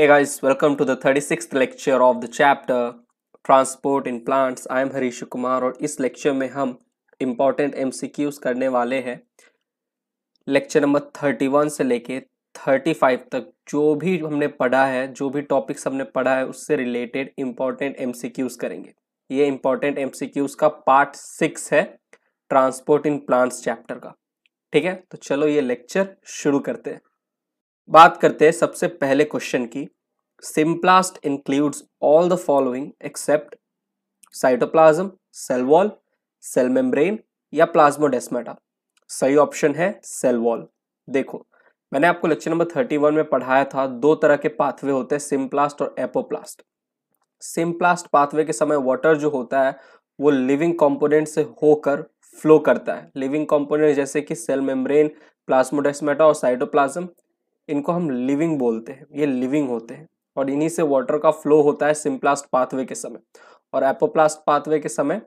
Hey guys, welcome to the 36th lecture of the chapter Transport in Plants. I am Harish Kumar और इस lecture में हम important M करने वाले हैं लेक्चर नंबर 31 से लेके 35 तक जो भी हमने पढ़ा है जो भी टॉपिक्स हमने पढ़ा है उससे रिलेटेड इम्पॉर्टेंट एम करेंगे ये इम्पॉर्टेंट एम का पार्ट सिक्स है ट्रांसपोर्ट इन प्लांट्स चैप्टर का ठीक है तो चलो ये लेक्चर शुरू करते हैं बात करते हैं सबसे पहले क्वेश्चन की symplast includes all the following except cytoplasm cell wall cell membrane या प्लाज्मोडेस्मेटा सही ऑप्शन है सेल वॉल देखो मैंने आपको लेक्चर नंबर थर्टी वन में पढ़ाया था दो तरह के पाथवे होते हैं सिम्प्लास्ट और एपोप्लास्ट सिम्प्लास्ट पाथवे के समय वाटर जो होता है वो लिविंग कॉम्पोनेंट से होकर फ्लो करता है लिविंग कॉम्पोनेंट जैसे कि सेल मेम्ब्रेन प्लाज्मोडेस्मेटा और साइटोप्लाज्म इनको हम लिविंग बोलते हैं ये लिविंग होते हैं और इन्हीं से वाटर का फ्लो होता है सिम्प्लास्ट पाथवे के समय और एपोप्लास्ट पाथवे के समय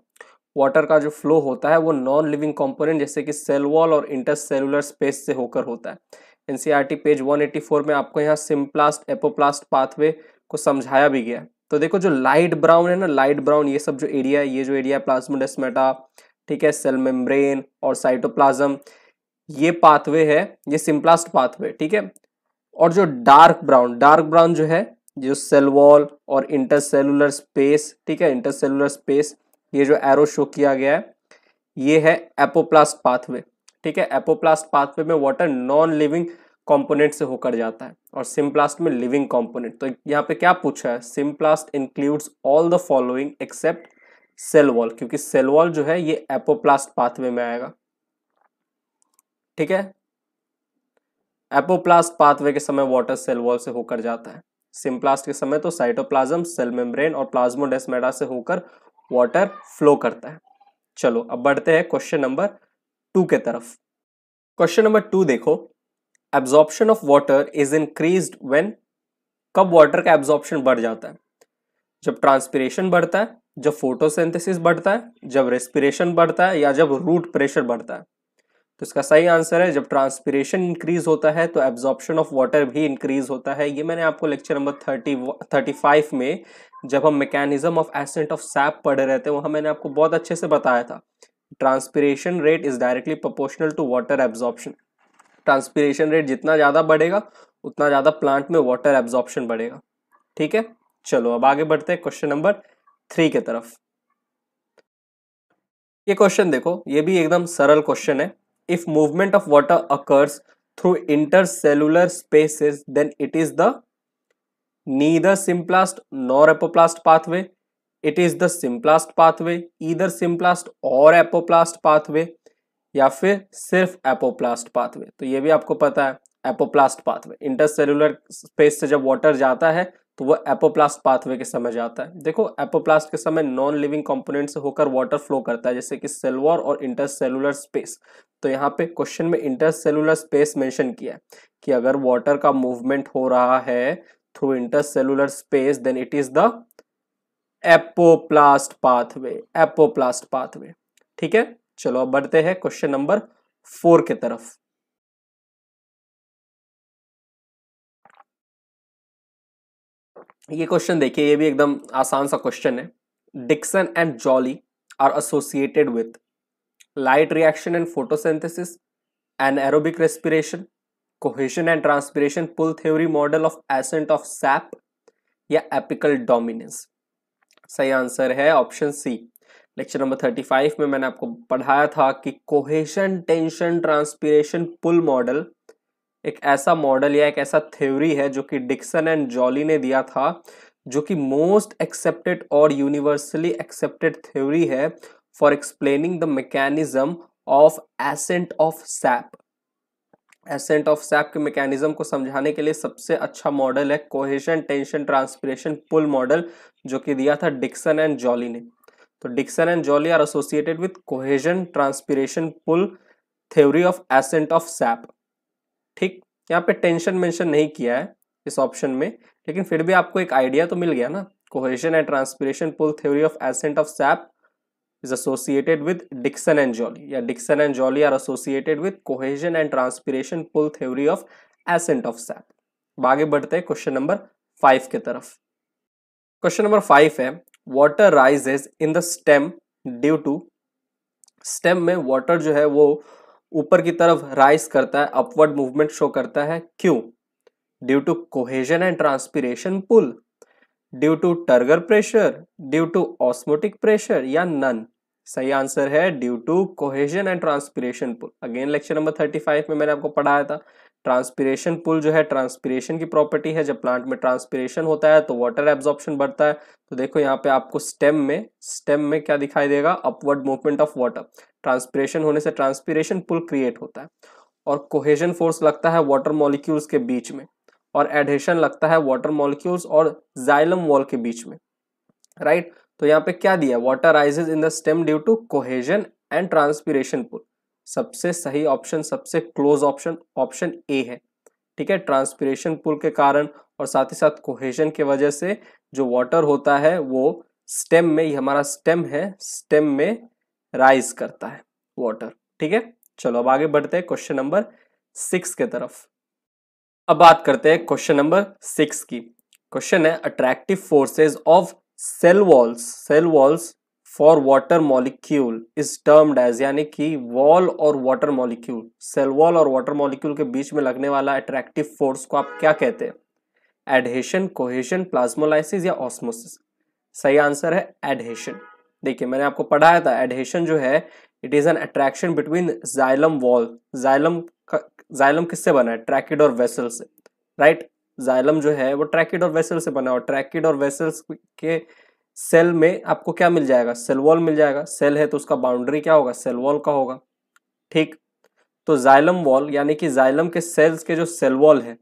वाटर का जो फ्लो होता है वो नॉन लिविंग कंपोनेंट जैसे कि सेल वॉल और इंटरसेलुलर स्पेस से होकर होता है एन पेज 184 में आपको यहाँ सिम्प्लास्ट एपोप्लास्ट पाथवे को समझाया भी गया तो देखो जो लाइट ब्राउन है ना लाइट ब्राउन ये सब जो एरिया है ये जो एरिया है प्लाज्मोडेस्मेटा ठीक है सेल मेम्ब्रेन और साइटोप्लाज्म ये पाथवे है ये सिम्प्लास्ट पाथवे ठीक है और जो डार्क ब्राउन डार्क ब्राउन जो है जो सेल वॉल और इंटरसेलुलर स्पेस ठीक है इंटरसेलुलर स्पेस ये जो एरो शो किया गया है ये है एपोप्लास्ट पाथवे ठीक है एपोप्लास्ट पाथवे में वाटर नॉन लिविंग कंपोनेंट से होकर जाता है और सिम्प्लास्ट में लिविंग कंपोनेंट तो यहाँ पे क्या पूछा है symplast includes all the following except cell wall क्योंकि सेल वॉल जो है ये एपोप्लास्ट पाथवे में आएगा ठीक है एपोप्लास्ट पाथवे के समय वाटर सेल वॉल से होकर जाता है सिम्प्लास्ट के समय तो साइटोप्लाज्म सेल मेम्ब्रेन और प्लाज्मोडेस्मेटा से होकर वाटर फ्लो करता है चलो अब बढ़ते हैं क्वेश्चन नंबर टू के तरफ क्वेश्चन नंबर टू देखो absorption of water is increase when कब वाटर का एब्जॉर्प्शन बढ़ जाता है जब ट्रांसपीरेशन बढ़ता है जब फोटोसिंथेसिस बढ़ता है जब रेस्पिरेशन बढ़ता है या जब रूट प्रेशर बढ़ता है तो इसका सही आंसर है जब ट्रांसपीरेशन इंक्रीज होता है तो एब्जॉर्प्शन ऑफ वाटर भी इंक्रीज होता है ये मैंने आपको lecture number thirty thirty five में जब हम mechanism of ascent of sap पढ़ रहे थे वहाँ मैंने आपको बहुत अच्छे से बताया था transpiration rate is directly proportional to water absorption transpiration rate जितना ज़्यादा बढ़ेगा उतना ज़्यादा प्लांट में वाटर एब्जॉर्प्शन बढ़ेगा ठीक है चलो अब आगे बढ़ते हैं क्वेश्चन नंबर थ्री के तरफ ये क्वेश्चन देखो ये भी एकदम सरल क्वेश्चन है if movement of water occurs through intercellular spaces then it is the neither symplast nor apoplast pathway it is the symplast pathway either symplast और एपोप्लास्ट पाथवे या फिर सिर्फ एपोप्लास्ट पाथवे तो ये भी आपको पता है एपोप्लास्ट पाथवे इंटरसेलुलर स्पेस से जब वाटर जाता है तो वो एपोप्लास्ट पाथवे के समय जाता है देखो एपोप्लास्ट के समय नॉन लिविंग कॉम्पोनेंट से होकर वाटर फ्लो करता है जैसे कि सेलुलर और इंटरसेलुलर स्पेस तो यहाँ पे क्वेश्चन में इंटरसेलुलर स्पेस मेंशन किया है कि अगर वाटर का मूवमेंट हो रहा है through intercellular space then it is the apoplast pathway apoplast pathway ठीक है चलो अब बढ़ते हैं क्वेश्चन नंबर फोर के तरफ ये क्वेश्चन देखिए ये भी एकदम आसान सा क्वेश्चन है Dixon and Joly are associated with light reaction and photosynthesis and aerobic respiration cohesion and transpiration pull theory model of ascent of sap या एपिकल डोमिनेंस सही आंसर है option C lecture number thirty five में मैंने आपको पढ़ाया था कि cohesion tension transpiration pull model एक ऐसा मॉडल या एक ऐसा थ्योरी है जो कि डिक्सन एंड जॉली ने दिया था जो कि मोस्ट एक्सेप्टेड और यूनिवर्सली एक्सेप्टेड थ्योरी है for explaining the mechanism of ascent of sap ascent of sap के मैकेनिज्म को समझाने के लिए सबसे अच्छा मॉडल है cohesion tension transpiration pull model जो कि दिया था डिक्सन एंड जॉली ने तो Dixon and Joly are associated with cohesion transpiration pull theory of ascent of sap ठीक यहाँ पे टेंशन मेंशन नहीं किया है इस ऑप्शन में लेकिन फिर भी आपको एक आइडिया तो मिल गया ना cohesion and transpiration pull theory of ascent of sap is associated with Dixon and Joly या Dixon and Joly are associated with cohesion and transpiration pull theory of ascent of sap आगे बढ़ते हैं question number five के तरफ question number five है water rises in the stem due to stem में water जो है वो ऊपर की तरफ राइस करता है अपवर्ड मूवमेंट शो करता है क्यों due to cohesion and transpiration pull due to turgor pressure due to osmotic pressure या नन सही आंसर है due to cohesion and transpiration pull again lecture number thirty five में मैंने आपको पढ़ाया था ट्रांसपीरेशन पुल जो है ट्रांसपीरेशन की प्रॉपर्टी है जब प्लांट में ट्रांसपीरेशन होता है तो वाटर एब्जॉर्प्शन बढ़ता है तो देखो यहाँ पे आपको स्टेम में स्टेम में क्या दिखाई देगा upward movement of water transpiration होने से ट्रांसपीरेशन पुल क्रिएट होता है और कोहेजन फोर्स लगता है वाटर मॉलिक्यूल्स के बीच में और एडहेशन लगता है वाटर मॉलिक्यूल्स और जाइलम वॉल के बीच में राइट right? तो यहाँ पे क्या दिया water rises in the stem due to cohesion and transpiration pull सबसे सही ऑप्शन सबसे क्लोज ऑप्शन ऑप्शन ए है ठीक है ट्रांसपिरेशन पुल के कारण और साथ ही साथ कोहेशन के वजह से जो वाटर होता है वो स्टेम में ये हमारा स्टेम है स्टेम में राइज करता है वाटर ठीक है चलो अब आगे बढ़ते हैं क्वेश्चन नंबर सिक्स के तरफ अब बात करते हैं क्वेश्चन नंबर सिक्स की क्वेश्चन है attractive forces of cell walls cell walls for water molecule is termed as यानी कि वॉल और वाटर मॉलिक्यूल सेल वॉल और वाटर मॉलिक्यूल के बीच में लगने वाला अट्रैक्टिव फोर्स को आप क्या कहते हैं एडहेशन कोहेशन प्लाज्मोलाइसिस या ऑस्मोसिस सही आंसर है एडहेशन देखिए मैंने आपको पढ़ाया था एडहेशन जो है it is an attraction between xylem wall xylem का जाइलम किससे बना है ट्रैकिड और वेसल से राइट right? जाइलम जो है वो ट्रैकिड और वेसल से बना और ट्रैकिड और वेसल्स के सेल में आपको क्या मिल जाएगा सेल वॉल मिल जाएगा सेल है तो उसका बाउंड्री क्या होगा सेल वॉल का होगा ठीक तो जाइलम वॉल यानी कि जाइलम के सेल्स के जो सेल वॉल है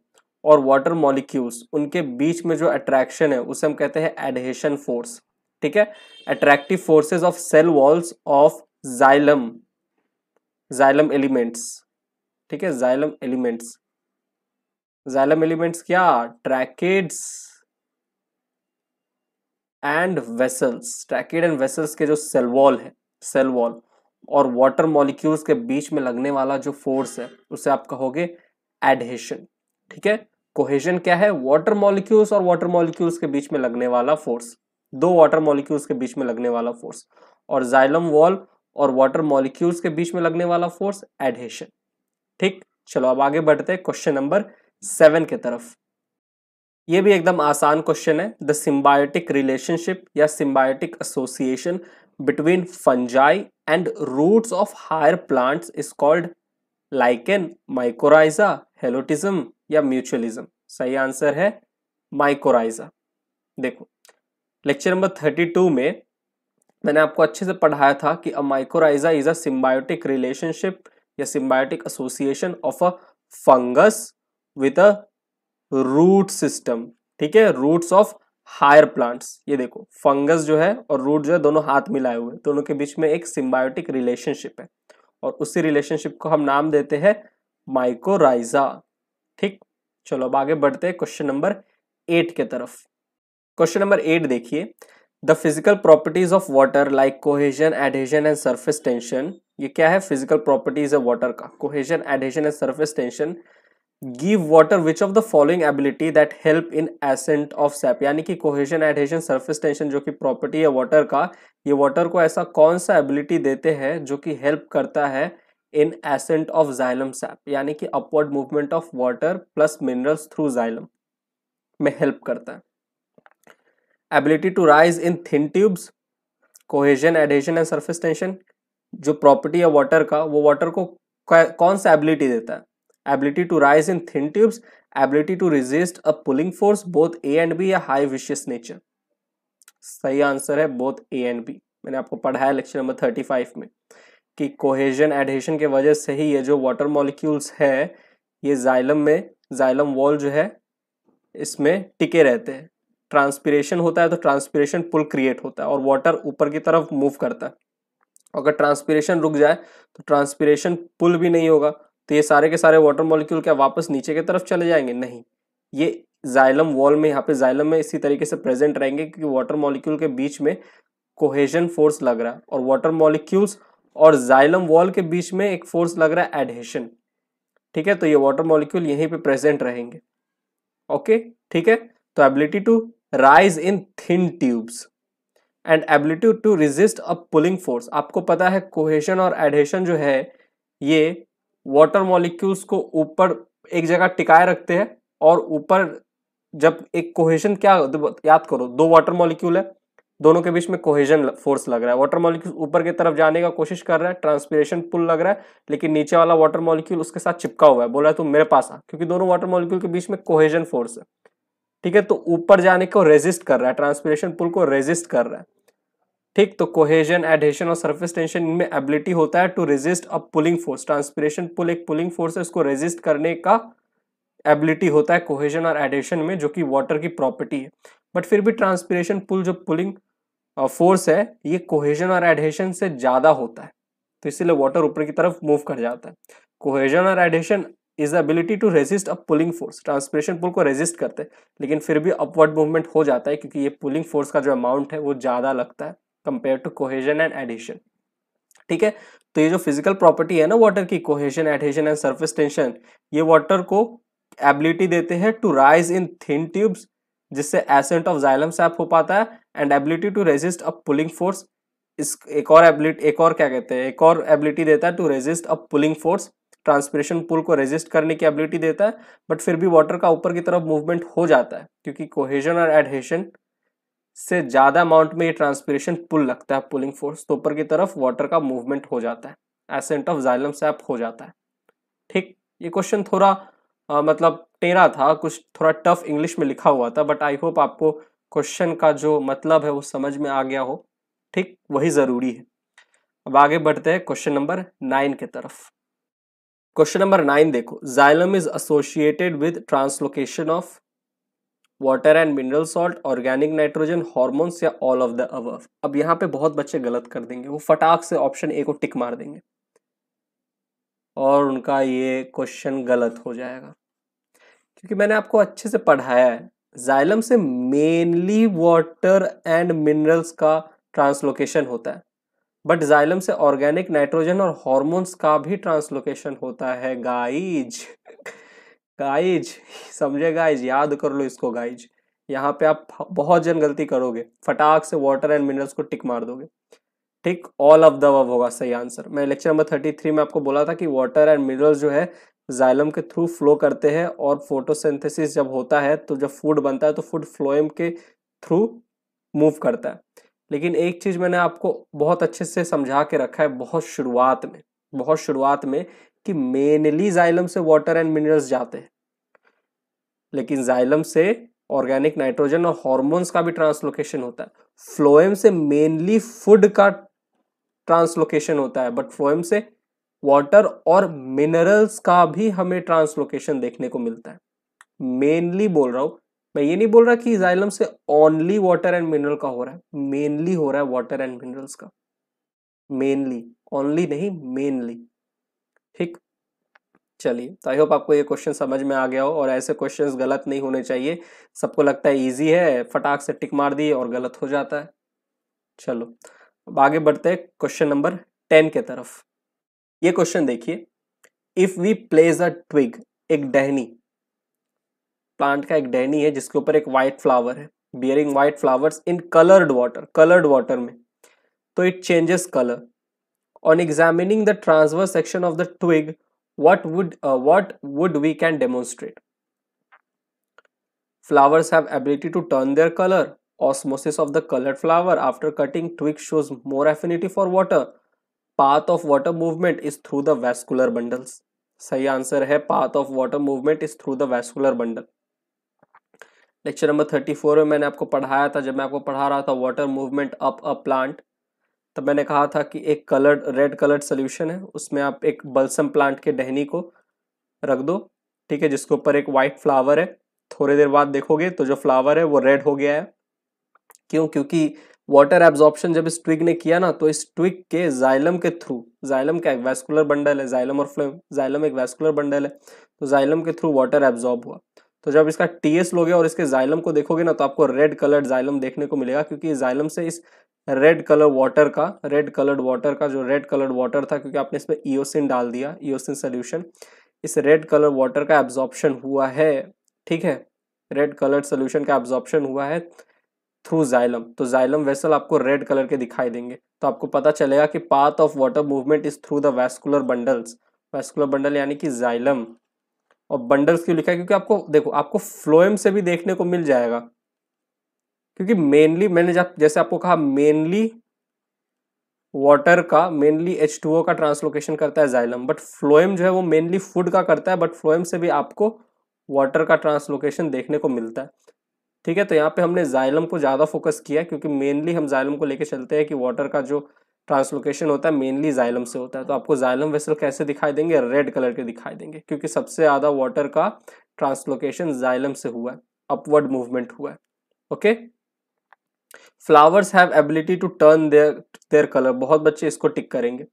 और वाटर मॉलिक्यूल्स उनके बीच में जो अट्रैक्शन है उसे हम कहते हैं एडहेशन फोर्स ठीक है attractive forces of cell walls of xylem xylem elements ठीक है जाइलम एलिमेंट्स जाइलम एलिमेंट्स क्या tracheids and vessels tracheid and vessels के जो सेल वॉल है सेल वॉल और वाटर मॉलिक्यूल्स के बीच में लगने वाला जो फोर्स है उसे आप कहोगे एडहेशन ठीक है कोहेशन क्या है वाटर मॉलिक्यूल्स और वाटर मॉलिक्यूल्स के बीच में लगने वाला फोर्स दो वाटर मॉलिक्यूल्स के बीच में लगने वाला फोर्स और जाइलम वॉल और वाटर मॉलिक्यूल्स के बीच में लगने वाला फोर्स एडहेशन ठीक चलो अब आगे बढ़ते हैं क्वेश्चन नंबर सेवन के तरफ ये भी एकदम आसान क्वेश्चन है द सिम्बायोटिक रिलेशनशिप या symbiotic association between fungi and roots of higher plants is called lichen mycorrhiza helotism या म्यूचुअलिज्म सही आंसर है माइकोराइजा देखो लेक्चर नंबर थर्टी टू में मैंने आपको अच्छे से पढ़ाया था कि a mycorrhiza is a symbiotic relationship या symbiotic association of a fungus with a root system ठीक है रूट्स ऑफ हायर प्लांट्स ये देखो फंगस जो है और रूट जो है दोनों हाथ मिलाए हुए दोनों के बीच में एक सिम्बायोटिक रिलेशनशिप है और उसी रिलेशनशिप को हम नाम देते हैं माइकोराइजा ठीक चलो अब आगे बढ़ते हैं क्वेश्चन नंबर एट के तरफ क्वेश्चन नंबर एट देखिए the physical properties of water like cohesion adhesion and surface tension ये क्या है फिजिकल प्रॉपर्टीज है वाटर का cohesion adhesion and surface tension give water which of the following ability that help in ascent of sap यानी कि cohesion adhesion surface tension जो कि property है वाटर का ये वाटर को ऐसा कौन सा एबिलिटी देते हैं जो कि हेल्प करता है in ascent of xylem sap यानी कि upward movement of water plus minerals through xylem में हेल्प करता है ability to rise in thin tubes cohesion adhesion and surface tension जो प्रॉपर्टी है वाटर का वो वाटर को कौन सा एबिलिटी देता है ability to rise in thin tubes, ability to resist a pulling force, both A and B a high vicious nature. सही आंसर है बोथ ए एंड बी मैंने आपको पढ़ा है लेक्चर नंबर थर्टी फाइव में कि कोहेजन एडहेशन के वजह से ही ये जो वाटर मॉलिक्यूल्स है ये जाइलम में जाइलम वॉल जो है इसमें टिके रहते हैं ट्रांसपीरेशन होता है तो ट्रांसपीरेशन पुल क्रिएट होता है और वाटर ऊपर की तरफ मूव करता है अगर ट्रांसपीरेशन रुक जाए तो ट्रांसपीरेशन पुल भी नहीं होगा तो ये सारे के सारे वाटर मॉलिक्यूल क्या वापस नीचे की तरफ चले जाएंगे नहीं ये जाइलम वॉल में यहाँ पे जाइलम में इसी तरीके से प्रेजेंट रहेंगे क्योंकि वाटर मॉलिक्यूल के बीच में कोहेजन फोर्स लग रहा है और वाटर मॉलिक्यूल्स और जाइलम वॉल के बीच में एक फोर्स लग रहा है एडहेशन ठीक है तो ये वाटर मॉलिक्यूल यहीं पे प्रेजेंट रहेंगे ओके ठीक है तो ability to rise in thin tubes and ability to resist a pulling force आपको पता है कोहेशन और एडहेशन जो है ये वाटर मॉलिक्यूल्स को ऊपर एक जगह टिकाए रखते हैं और ऊपर जब एक कोहेजन क्या याद करो दो वाटर मॉलिक्यूल है दोनों के बीच में कोहेजन फोर्स लग रहा है वाटर मॉलिक्यूल ऊपर की तरफ जाने का कोशिश कर रहा है ट्रांसपिरेशन पुल लग रहा है लेकिन नीचे वाला वाटर मॉलिक्यूल उसके साथ चिपका हुआ है बोला है तुम मेरे पास आ क्योंकि दोनों वाटर मॉलिक्यूल के बीच में कोहेजन फोर्स है ठीक है तो ऊपर जाने को रेजिस्ट कर रहा है ट्रांसपिरेशन पुल को रेजिस्ट कर रहा है ठीक तो कोहेजन एडहेशन और सरफेस टेंशन इनमें एबिलिटी होता है to resist a pulling force transpiration pull एक पुलिंग फोर्स है उसको रेजिस्ट करने का एबिलिटी होता है कोहेजन और एडहेशन में जो कि वाटर की प्रॉपर्टी है बट फिर भी ट्रांसपिरेशन पुल जो पुलिंग फोर्स है ये कोहेजन और एडहेशन से ज़्यादा होता है तो इसीलिए वाटर ऊपर की तरफ मूव कर जाता है कोहेजन और adhesion is ability to resist a pulling force transpiration pull को रेजिस्ट करते हैं लेकिन फिर भी अपवर्ड मूवमेंट हो जाता है क्योंकि ये पुलिंग फोर्स का जो अमाउंट है वो ज़्यादा लगता है compare to cohesion and adhesion ठीक है तो ये जो फिजिकल प्रॉपर्टी है ना वाटर की cohesion adhesion and surface tension ये वाटर को एबिलिटी देते हैं to rise in thin tubes जिससे एसेंट ऑफ जाइलम सैप हो पाता है and ability to resist a pulling force इस एक और एबिलिटी एक और क्या कहते हैं एक और एबिलिटी देता है to resist a pulling force transpiration pull को रेजिस्ट करने की एबिलिटी देता है बट फिर भी वाटर का ऊपर की तरफ मूवमेंट हो जाता है क्योंकि कोहेजन और एडहेशन से ज़्यादा अमाउंट में ये ट्रांसपीरेशन पुल लगता है पुलिंग फोर्स तो ऊपर की तरफ वाटर का मूवमेंट हो जाता है एसेंट ऑफ जाइलम सैप हो जाता है ठीक ये क्वेश्चन थोड़ा आ, मतलब टेरा था कुछ थोड़ा टफ इंग्लिश में लिखा हुआ था बट आई होप आपको क्वेश्चन का जो मतलब है वो समझ में आ गया हो ठीक वही ज़रूरी है अब आगे बढ़ते हैं क्वेश्चन नंबर नाइन के तरफ क्वेश्चन नंबर नाइन देखो xylem is associated with translocation of water and mineral salt organic nitrogen hormones या ऑल ऑफ द अबव अब यहाँ पे बहुत बच्चे गलत कर देंगे वो फटाक से ऑप्शन ए को टिक मार देंगे और उनका ये क्वेश्चन गलत हो जाएगा क्योंकि मैंने आपको अच्छे से पढ़ाया है जाइलम से मेनली वाटर एंड मिनरल्स का ट्रांसलोकेशन होता है बट जाइलम से ऑर्गेनिक नाइट्रोजन और हॉर्मोन्स का भी ट्रांसलोकेशन होता है गाइज गाइज समझे गाइज याद कर लो इसको गाइज यहाँ पे आप बहुत जन गलती करोगे फटाक से वाटर एंड मिनरल्स को टिक मार दोगे ठीक ऑल ऑफ द वब होगा सही आंसर मैं लेक्चर नंबर थर्टी थ्री में आपको बोला था कि वाटर एंड मिनरल्स जो है जाइलम के थ्रू फ्लो करते हैं और फोटोसिंथेसिस जब होता है तो जब फूड बनता है तो फूड फ्लोएम के थ्रू मूव करता है लेकिन एक चीज़ मैंने आपको बहुत अच्छे से समझा के रखा है बहुत शुरुआत में बहुत शुरुआत में कि मेनली जाइलम से वाटर एंड मिनरल्स जाते हैं लेकिन जाइलम से ऑर्गेनिक नाइट्रोजन और हॉर्मोन्स का भी ट्रांसलोकेशन होता है फ्लोएम से मेनली फूड का ट्रांसलोकेशन होता है बट फ्लोएम से वाटर और मिनरल्स का भी हमें ट्रांसलोकेशन देखने को मिलता है मेनली बोल रहा हूँ मैं ये नहीं बोल रहा कि जाइलम से ओनली वाटर एंड मिनरल का हो रहा है मेनली हो रहा है वाटर एंड मिनरल्स का मेनली ओनली नहीं मेनली ठीक चलिए तो आई होप आपको ये क्वेश्चन समझ में आ गया हो और ऐसे क्वेश्चंस गलत नहीं होने चाहिए सबको लगता है इजी है फटाक से टिक मार दिए और गलत हो जाता है चलो अब आगे बढ़ते हैं क्वेश्चन नंबर टेन के तरफ ये क्वेश्चन देखिए if we place a twig एक डहनी प्लांट का एक डहनी है जिसके ऊपर एक वाइट फ्लावर है bearing white flowers in coloured water coloured water में तो it changes colour on examining the transverse section of the twig what would uh, what would we can demonstrate flowers have ability to turn their color osmosis of the colored flower after cutting twig shows more affinity for water path of water movement is through the vascular bundles sahi answer hai path of water movement is through the vascular bundle lecture number thirty four में मैंने आपको पढ़ाया था जब मैं आपको पढ़ा रहा था water movement up a plant तब मैंने कहा था कि एक कलर्ड रेड कलर्ड सोल्यूशन है उसमें आप एक बल्सम प्लांट के डहनी को रख दो ठीक है जिसके ऊपर एक वाइट फ्लावर है थोड़ी देर बाद देखोगे तो जो फ्लावर है वो रेड हो गया है क्यों क्योंकि वाटर एब्जॉर्प्शन जब इस ट्विग ने किया ना तो इस ट्विग के जाइलम के थ्रू जाइलम का एक वैस्कुलर बंडल है जाइलम और फ्लेम जाइलम एक वैस्कुलर बंडल है तो जाइलम के थ्रू वाटर एब्जॉर्ब हुआ तो जब इसका टीएस लोगे और इसके जाइलम को देखोगे ना तो आपको रेड कलर जाइलम देखने को मिलेगा क्योंकि जाइलम से इस रेड कलर वाटर का रेड कलर्ड वाटर का जो रेड कलर्ड वाटर था क्योंकि आपने इसमें ईओसिन डाल दिया ईओसिन सोल्यूशन इस रेड कलर वाटर का एब्जॉर्प्शन हुआ है ठीक है रेड कलर्ड सोल्यूशन का एब्जॉर्प्शन हुआ है थ्रू जाइलम तो जाइलम वेसल आपको रेड कलर के दिखाई देंगे तो आपको पता चलेगा कि path of water movement is through the vascular bundles vascular bundle यानी कि जाइलम और बंडल्स क्यों लिखा है क्योंकि आपको देखो आपको फ्लोएम से भी देखने को मिल जाएगा क्योंकि मेनली मैंने जब जैसे आपको कहा मेनली वाटर का मेनली एच टू ओ का ट्रांसलोकेशन करता है जाइलम बट फ्लोएम जो है वो मेनली फूड का करता है बट फ्लोएम से भी आपको वाटर का ट्रांसलोकेशन देखने को मिलता है ठीक है तो यहाँ पे हमने जाइलम को ज़्यादा फोकस किया क्योंकि मेनली हम जाइलम को लेके चलते हैं कि वाटर का जो ट्रांसलोकेशन होता है मेनली जाइलम से होता है तो आपको जाइलम वेसल कैसे दिखाई देंगे रेड कलर के दिखाई देंगे क्योंकि सबसे ज़्यादा वाटर का ट्रांसलोकेशन जाइलम से हुआ है अपवर्ड मूवमेंट हुआ है okay flowers have ability to turn their their colour बहुत बच्चे इसको टिक करेंगे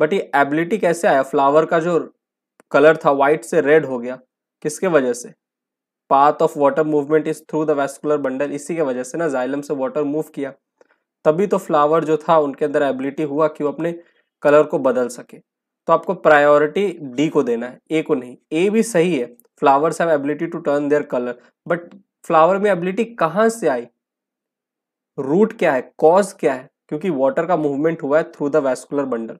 बट ये एबिलिटी कैसे आया फ्लावर का जो कलर था वाइट से रेड हो गया किसके वजह से path of water movement is through the vascular bundle इसी के वजह से ना जाइलम से वाटर मूव किया तभी तो फ्लावर जो था उनके अंदर एबिलिटी हुआ कि वो अपने कलर को बदल सके तो आपको प्रायोरिटी डी को देना है ए को नहीं ए भी सही है flowers have ability to turn their colour but flower में एबिलिटी कहाँ से आई रूट क्या है कॉज क्या है क्योंकि वाटर का मूवमेंट हुआ है थ्रू द वेस्कुलर बंडल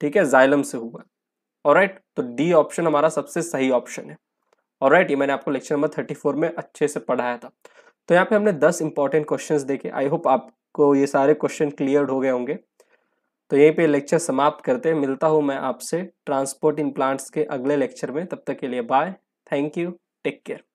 ठीक है जाइलम से हुआ और राइट तो डी ऑप्शन हमारा सबसे सही ऑप्शन है और राइट ये मैंने आपको लेक्चर नंबर थर्टी फोर में अच्छे से पढ़ाया था तो यहाँ पे हमने दस इंपॉर्टेंट क्वेश्चन देखे आई होप आपको ये सारे क्वेश्चन क्लियर हो गए होंगे तो यहीं पे लेक्चर समाप्त करते हैं मिलता हूँ मैं आपसे ट्रांसपोर्ट इन प्लांट्स के अगले लेक्चर में तब तक के लिए bye thank you take care